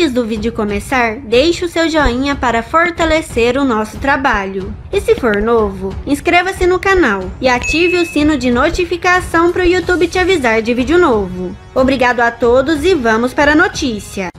Antes do vídeo começar, deixe o seu joinha para fortalecer o nosso trabalho. E se for novo, inscreva-se no canal e ative o sino de notificação para o YouTube te avisar de vídeo novo. Obrigado a todos e vamos para a notícia.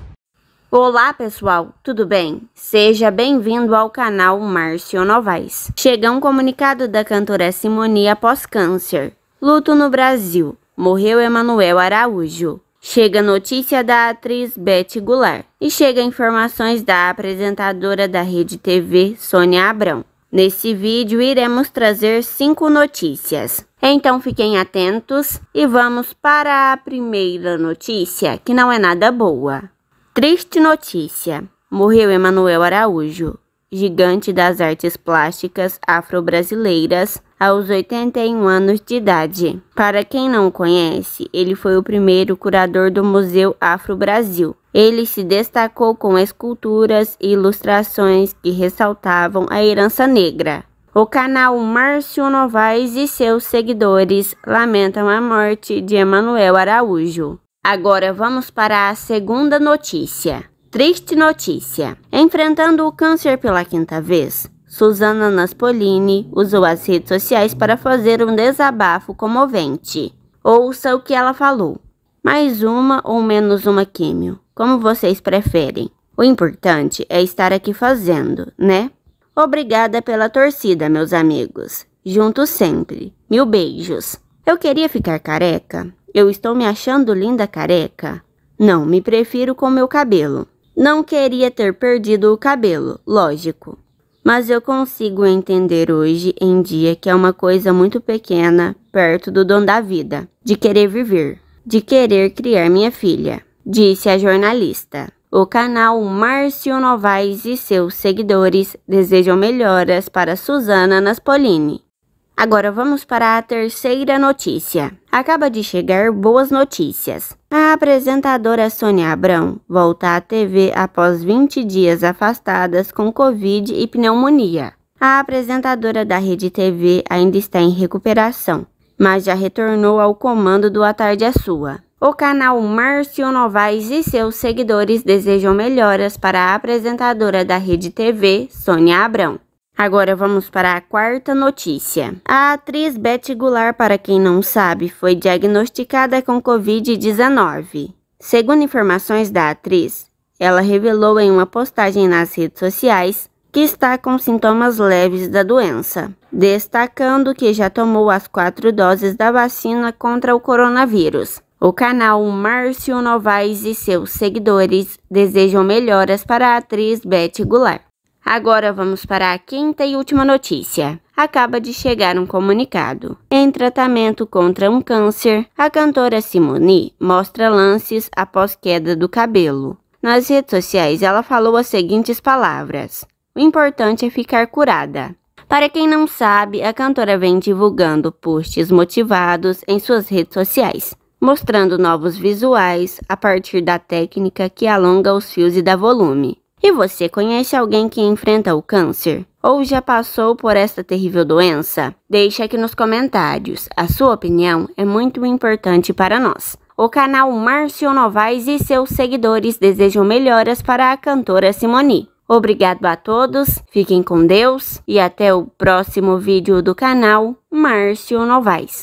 Olá pessoal, tudo bem? Seja bem-vindo ao canal Márcio Novaes. Chega um comunicado da cantora Simone após câncer. Luto no Brasil. Morreu Emanuel Araújo. Chega notícia da atriz Beth Goulart e chega informações da apresentadora da Rede TV Sônia Abrão. Nesse vídeo iremos trazer cinco notícias. Então fiquem atentos e vamos para a primeira notícia, que não é nada boa. Triste notícia. Morreu Emanuel Araújo, gigante das artes plásticas afro-brasileiras, aos 81 anos de idade. Para quem não conhece, ele foi o primeiro curador do Museu Afro-Brasil. Ele se destacou com esculturas e ilustrações que ressaltavam a herança negra. O canal Márcio Novaes e seus seguidores lamentam a morte de Emanuel Araújo. Agora vamos para a segunda notícia. Triste notícia: enfrentando o câncer pela quinta vez, Susana Naspolini usou as redes sociais para fazer um desabafo comovente. Ouça o que ela falou. Mais uma ou menos uma químio, como vocês preferem. O importante é estar aqui fazendo, né? Obrigada pela torcida, meus amigos. Juntos sempre. Mil beijos. Eu queria ficar careca. Eu estou me achando linda careca. Não, me prefiro com meu cabelo. Não queria ter perdido o cabelo, lógico. Mas eu consigo entender hoje em dia que é uma coisa muito pequena, perto do dom da vida, de querer viver, de querer criar minha filha, disse a jornalista. O canal Márcio Novaes e seus seguidores desejam melhoras para Suzana Naspolini. Agora vamos para a terceira notícia. Acaba de chegar boas notícias. A apresentadora Sônia Abrão volta à TV após 20 dias afastadas com Covid e pneumonia. A apresentadora da Rede TV ainda está em recuperação, mas já retornou ao comando do A Tarde é Sua. O canal Márcio Novaes e seus seguidores desejam melhoras para a apresentadora da Rede TV, Sônia Abrão. Agora vamos para a quarta notícia. A atriz Betty Goulart, para quem não sabe, foi diagnosticada com Covid-19. Segundo informações da atriz, ela revelou em uma postagem nas redes sociais que está com sintomas leves da doença, destacando que já tomou as quatro doses da vacina contra o coronavírus. O canal Márcio Novaes e seus seguidores desejam melhoras para a atriz Betty Goulart. Agora vamos para a quinta e última notícia. Acaba de chegar um comunicado. Em tratamento contra um câncer, a cantora Simone mostra lances após queda do cabelo. Nas redes sociais, ela falou as seguintes palavras: O importante é ficar curada. Para quem não sabe, a cantora vem divulgando posts motivados em suas redes sociais, mostrando novos visuais a partir da técnica que alonga os fios e dá volume. E você conhece alguém que enfrenta o câncer? Ou já passou por esta terrível doença? Deixe aqui nos comentários. A sua opinião é muito importante para nós. O canal Márcio Novaes e seus seguidores desejam melhoras para a cantora Simoni. Obrigado a todos, fiquem com Deus e até o próximo vídeo do canal Márcio Novaes.